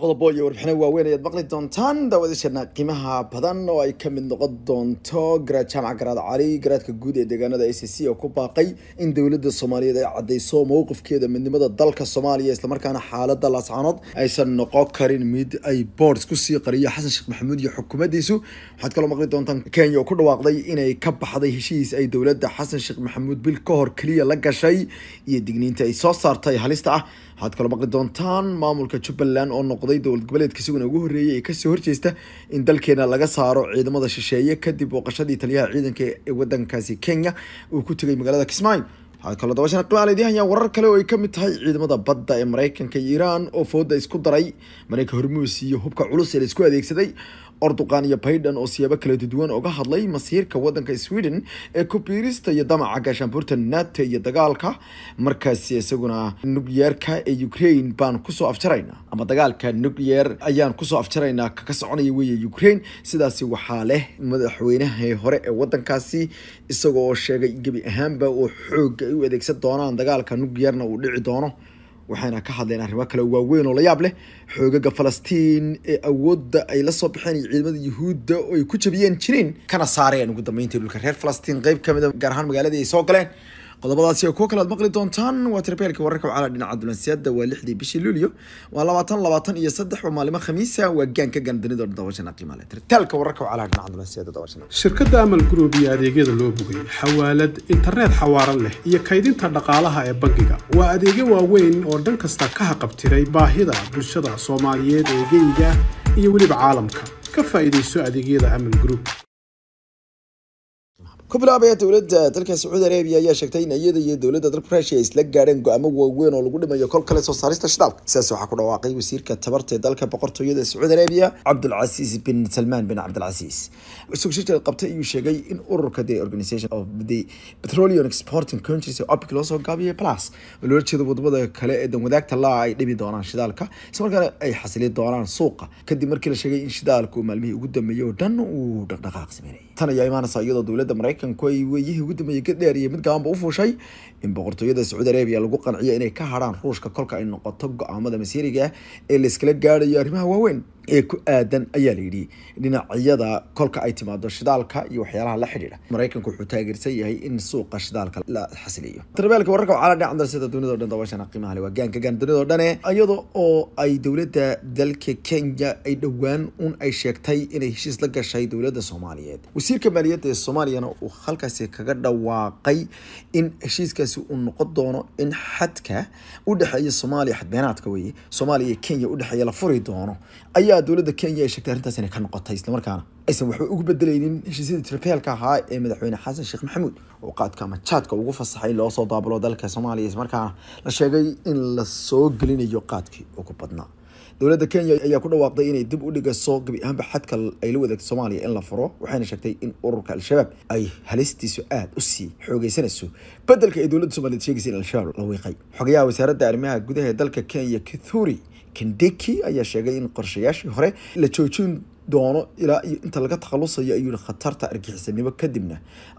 qodobo iyo warbixino waaweyn ayaad maqli doontaan daawadashanaa qiimaha badan oo ay kamid noqon doonto garaad jaamac garaad cali garaadka guud ee deegaanada a c c oo ku baaqay in dowladda soomaaliyeed ay caddayso mowqifkeeda midnimada dalka soomaaliya islamarkaana xaalada laascanood aysan noqon karin mid ay boords kusii qariyo xasan sheekh maxamuud iyo xukuumaddiisu waxaad kaloo maqli doontaan kenya oo ku dhawaaqday inay ka baxday heshiis ay dowladda xasan sheekh maxamuud bil ka hor keliya la gashay iyo digniinta ay soo saartay halista ah waxaad kaloo maqli doontaan maamulka jubbaland oo noqday noqday dowlad goboleedka isaguna ugu horreeyay ee kasoo horjeesta in dalkeena laga saaro ciidamada shisheeye kadib booqashadii taliyaha ciidanka ee wadankaasi kenya uu ku tegay magaalada kismaayo waxaa kaloo dabashan qibaaleedii warar kale oo ay kamid tahay ciidamada badda ee maraykanka iyo iiraan oo fooda isku daray mareyka hormuus iyo hubka culus ee la isku adeegsaday orduqan iyo baydhan oo siyaabo kala duduwan uga hadlay masiirka wadanka sweden ee kubiirista iyo damaca gaashaanbuurta nato iyo dagaalka markaasi isaguna nukliyeerka ee ukraine baan kusoo afjaraynaa ama dagaalka nukliyeer ayaan kusoo afjaraynaa kaka soconaya weeye ukraine sidaasi waxaa leh madaxweynaha hore ee wadankaasi isagooo sheegay gebi ahaanba oo xooga ay u adeegsan doonaan dagaalka nukliyeerna uu dhici doono waxayna ka hadleen arrimo kale waaweyn oo la yaab leh xoogaga falastiin ee awoodda ay la soo baxeen iyo ciidamada yuhuudda oo ay ku jabiyeen jiriin kana saareen ugu dambeyntii dhulka reer falastiin qeyb ka mid a ah, gaar ahaan magaaladii ay soo galeen qodobadaasi oo kuwo kale aad maqli doontaan waa tirabeelka wararka wacala dhinaca dulansiyaada waa lixdii bishii luulyo waa labaatan labaatan iyo saddex waa maalimo khamiisa waa gaan gandanido dabashana qiimale wararka wacala dhinaca dulansiyaada dabashana shirkadda amal group iyo adeegyada loo bogay xawaalad internet xawaaran leh iyo kaydinta dhaqaalaha ee bangiga waa adeegyo waaweyn oo dhan kasta ka haqabtiray baahida bulshada soomaaliyeed ee geyga iyo weliba caalamka ka faa'iidayso adeegyada amal group ku bilaabaya dowladda dalka sacuudi arabiya ayaa sheegtay in iyada iyo dowladda dalka russia ay isla gaadheen go-aamo waaweyn oo lagu dhimayo kol kale soo saarista shidaalka sidaas waxaa ku dhawaaqay wasiirka tabarta ee dalka boqortooyada sacuudi arabiya cabdulcasiis bin salmaan bin cabdilcasiis sugshital qabtay ayuu sheegay in ururka the organization of the petroleum exporting countries ee opic loo soo gaabiyay plus loola jeeda wadamada kale ee danwadaagta laa ah ay dhimi doonaan shidaalka islamarkaana ay xasili doonaan suuqa kadib markii la sheegay in shidaalku maalmihii ugu dambeeyay oo dhan uu dhaqdhaqaaq sameynayay tan ayaa imaanaysa iyadoo dowladda maraykan tartanku ay weeyihii ugu dambeeyey ka iyo mid gabanba u fuushay in boqortooyada sacuudi arabiya lagu qanciyo inay ka hadhaan ruushka kolka ay noqoto go-aamada masiiriga ah ee layskala gaadhayo arrimaha waaweyn ee ku aadan ayaa la yidhi dhinacyada kolka ay timaado shidaalka iyo waxyaalaha la xidhiidha maraykanku wuxuu taageersan yahay in suuqa shidaalka la xasiliyo darbeelka wararka waxaa la dhinaca darsada dunidao dhan daawashana qiimaha le waa gaanka gaan dunidao dhane eh, iyada oo ay dowladda dalka kenya ay dhowaan un ay sheegtay inay heshiis la gashay dowladda soomaaliyeed wasiirka maaliyadda ee soomaaliyana uu halkaasi kaga dhawaaqay in heshiiskaasi uu noqon doono in xadka u dhexeeya soomaaliya xadbeenaadka weye soomaaliya kenya udhexeeya la furi doono ayaa dowladda kenya ay sheegtay arrintaas inay ka noqotay islamarkaana aysan waxba ugu bedelaynin heshiisyada tirabeelka ahaa ee madaxweyne xasan sheekh maxamuud oo qaadka ama jaadka ugu fasaxay loo soo daabalo dalka soomaaliya islamarkaana la sheegay in lasoo gelinayo qaadkii ugu badnaa dowladda kenya ayaa ku dhawaaqday inay dib u dhigaso gabi ahaanba xadka ay la wadaegto soomaaliya in la furo waxayna sheegtay in ururka al-shabaab ay halistiisu aada usii xoogeysanayso bedelka ay dowladda soomaliyeed sheegaysa in al-shabaab la wiiqay xogayaha wasaaradda arrimaha gudaha ee dalka kenya kathuri kendeki ayaa sheegay in qorshayaashii hore la joojin doono ilaa iyo inta laga takhalusayo ayuu khatarta argixisanimo kadibna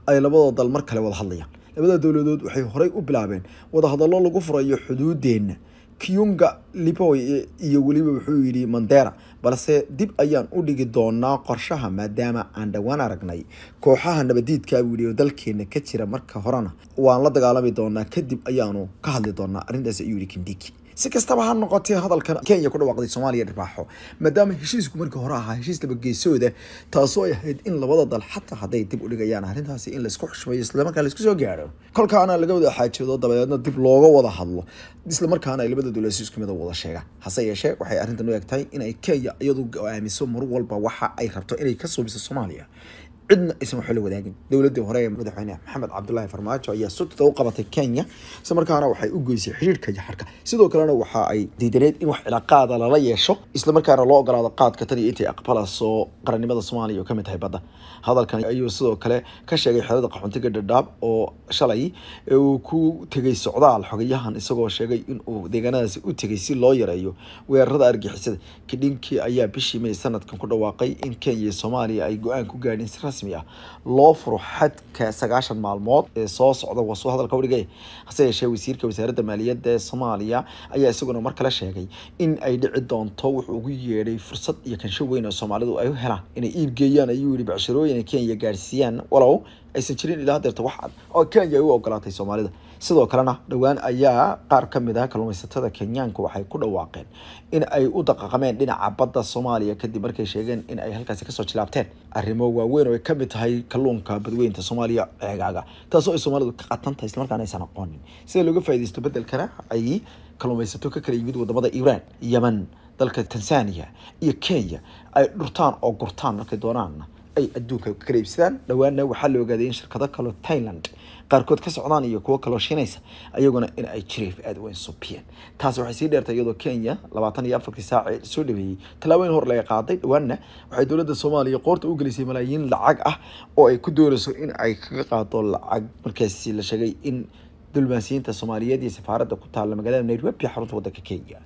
ay labada dal mar kale wada hadlayaan labada dowladood waxay horey u bilaabeen wadahadallo lagu furayo xuduudeenna kyunga liboy iyo weliba wuxuu yidhi mandera balse dib ayaan u dhigi doonaa qorshaha maadaama aan dhowaan aragnay kooxaha nabadiidka buu ah yidhi dalkeena ka jira marka horena waan la dagaalami doonaa kadib ayaanu ka hadli doonaa arintaas ayuu yidhi kindiki si kastaba ha noqotee hadalkan kenya ku dhawaaqday soomaaliya dharbaaxo maadaama heshiisku markii hore ahaa heshiis labageesooda taasoo ay ahayd in labada dal xataa hadday dib u dhigayaan arrintaasi in laisku xushmeeyo islamarkaa laisku soo gaadho kolkaana laga wada xaajeedo dabadeedna dib looga wada hadlo islamarkaana ay labada dowlasi isku mida ah wada sheegaan hase yeeshee waxay arrintan u eg inay kenya iyadu go-aamiso mar walba waxa ay rabto inay ka suubiso soomaaliya cidna aysan waxba la wadaagin dowladii hore ee madaxweyne maxamed cabdulaahi farmaajo ayaa sutida u qabatay kenya isla markaana waxay u goysay xiriirka jaxarka sidoo kalena waxa ay diidaneed in wax cilaaqaada lala yeesho isla markaana loo ogolaado qaadka tan iyo intay aqbalas qarannimada soomaaliya oo kamid tahay badda hadalkan ayuu sidoo kale ka sheegay xerada qaxoontiga dhadhaab oo shalay uu ku tegay socdaal xogayahan isagoo sheegay inuu deegaanadaasi u tegay si loo yareeyo weerarada argixisada kadhinkii ayaa bishii may sanadkan ku dhawaaqay in kenya iyo soomaaliya ay go-aan ku gaadhin si rasmi rasmiya loo furo xadka sagaashan maalmood ee soo socda wasu hadalka u udhigay hase yeeshee wasiirka wasaaradda maaliyadda ee soomaaliya ayaa isaguna mar kale sheegay in ay dhici doonto wuxuu ugu yeedhay fursad iyo kansho weyn oo soomaalidu ay u helaan inay iibgeeyaan ayuu yihi bacshirooyin ay kenya gaadhsiiyaan walow aysan jirin ilaa hadeerta wax cad oo kenya ay u ogolaatay soomaalida sidoo kalena dhowaan ayaa qaar ka mid ah kalluumaysatada kenyaanka waxay ku dhawaaqeen in ay u daqaqameen dhinaca badda soomaaliya kadib markay sheegeen in ay halkaasi kasoo jilaabteen arrimo waaweyn oo ay ka mid tahay kalluunka badweynta soomaaliya ceegaaga taasoo ay soomaalidu ka qatantahay islamarkaan aysan aqoonin sida looga faaidaysto beddelkana ay kalluumaysato ka kala yimid wadamada iiraan yeman dalka tanzania iyo kenya ay dhurtaan oo gurtaan markay doonaanna ay adduunka ka kala iibsadaan waxaa la ogaaday in shirkado kaloo tailand qaarkood ka socdaan iyo kuwo kaloo shinaysa ayaguna in ay jiriif aad weyn subiyeen taas waxay sii dheertay iyadoo kenya labaatan iyo afartii saac soo dhaweeyey tallaabo hor laga qaaday dhawaanna waxay dowladda soomaaliya qoorta u gelisay malaayiin lacag ah oo ay ku doonayso in ay kaga qaado lacag markaasi la sheegay in dulmaansiinta soomaaliyeed iyo safaaradda ku taalla magaalada nairobi xarunta waddanka kenya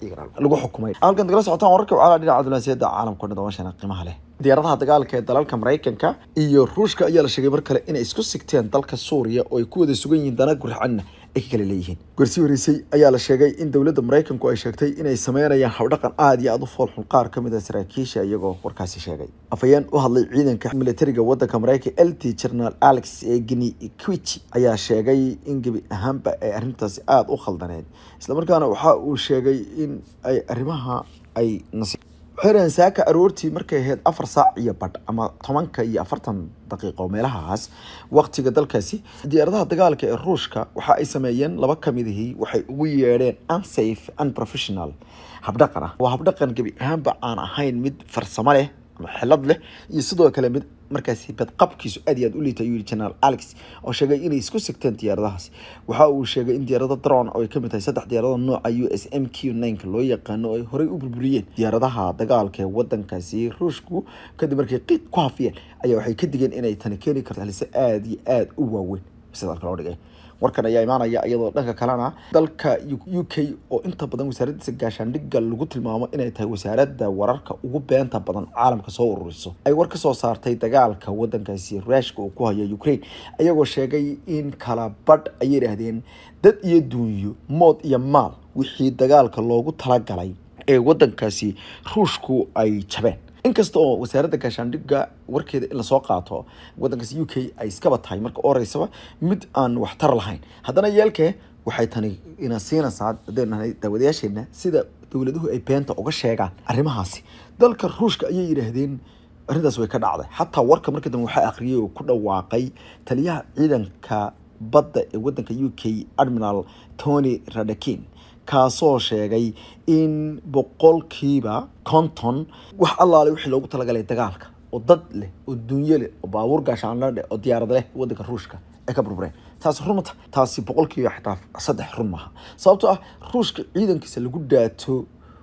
lagu xukumay halkan dagala socotaan wararka wacala dhinaca dulmaansiyadda caalamka o qiimaha leh diyaaradaha dagaalka ee dalalka maraykanka iyo ruushka ayaa la sheegay mar kale inay isku sigteen dalka suuriya oo ay ku wada sugan yihiin dana gurcanna ay ka kale leeyihiin gorsii horeysay ayaa la sheegay in dowladda maraykanku ay sheegtay inay sameynayaan habdhaqan aad iyo aada u foolxun qaar ka mid a ah saraakiisha iyagoo warkaasi sheegay afhayeen u hadlay ciidanka milatariga waddanka maraykanka l t general alex egni quichi ayaa sheegay in gebi ahaanba ay arrintaasi aada u khaldaneed islamarkaana waxa uu sheegay in ay arrimaha ay nas wuxuu dhahan saaka aroortii markay ahayd afar saac iyo badh ama tobanka iyo afartan daqiiqo meelahaas waqtiga dalkaasi diyaaradaha dagaalka ee ruushka waxa ay sameeyeen laba kamid waxay ugu yeedheen unsafe unprofessional habdhaqan ah waa habdhaqan gebi ahaanba aan ahayn mid farsamo leh ama xelad leh iyo sidoo kale mid markaas badqabkiisu aad iyo aad u liitay ayuu yihi generaal alex oo sheegay inay isku sigteen diyaaradahaas waxa uu sheegay in diyaarada drone oo ay ka mid tahay saddex diyaarada nooca u s m q nka loo yaqaano ay horey u burburiyeen diyaaradaha dagaalka ee wadankaasi ruushku kadib markay qiid ku hafiyeen ayaa waxay ka digeen inay tani keeni karto halise aada iyo aada u waaweyn dalka loo dhigay warkan ayaa imaanaya iyadoo dhanka kalena dalka u k oo inta badan wasaaraddiisa gaashaandhigga lagu tilmaamo inay tahay wasaaradda wararka ugu beenta badan caalamka soo ururiso ay war ka soo saartay dagaalka wadankaasi ruushka uu ku hayo ukraine iyagoo sheegay in kala badh ayay idhaahdeen dad iyo duunyo mood iyo maal wixii dagaalka loogu talagalay ee wadankaasi ruushku ay jabeen inkasta oo wasaaradda gaashaandhigga warkeeda in lasoo qaato waddankaas u k ay iskaba tahay marka oreysaba mid aan waxtar lahayn haddana yeelkee waxay tani inasiinaysaa hadaynahay daawadayaasheenna sida dowladuhu ay beenta uga sheegaan arrimahaasi dalka ruushka ayay yidhaahdeen arrintaas way ka dhacday xataa warka markii dambe waxaa akhriyay oo ku dhawaaqay taliyaha ciidanka badda ee wadanka u k admiral tony radakin kaasoo sheegay in boqolkiiba konton wax allaale wixii loogu talagalay dagaalka oo dad leh oo dunyo leh oo baabuur gaashaanla leh oo diyaarad leh waddanka ruushka ee ka burbureen taasi run taasi boqolkiiba xataa saddex run maaha sababtoo ah ruushka ciidankiisa lagu daato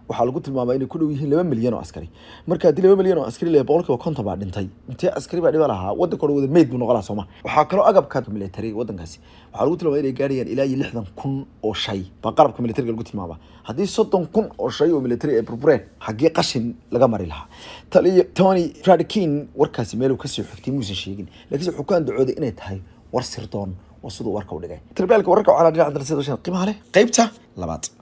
waxaa lagu tilmaama inay ku dhow yihiin laba milyan oo askari marka haddii laba milyan oo askari le boqolkiiba konton baa dhintay intee askari baa dhiba lahaa waddanka wada meyd buu noqon laha sooma waxaa kaloo agabka military waddankaasi waxaa lagu tilmaama inay gaarayaan ilaa iyo lixdan kun oo shay baa qarabka militariga lagu tilmaama haddii soddon kun oo shay oo military ay burbureen xaggee qashin laga mari lahaa taliyo tony radikin warkaasi meeluu kasoo xigtay muusan sheegin laakiinse wuxuu ku andacooday inay tahay war sirdoon oo siduu warka u dhigay tarbiyaalka wararka waxaa dhinaca darasada qiimaha leh qeybta labaad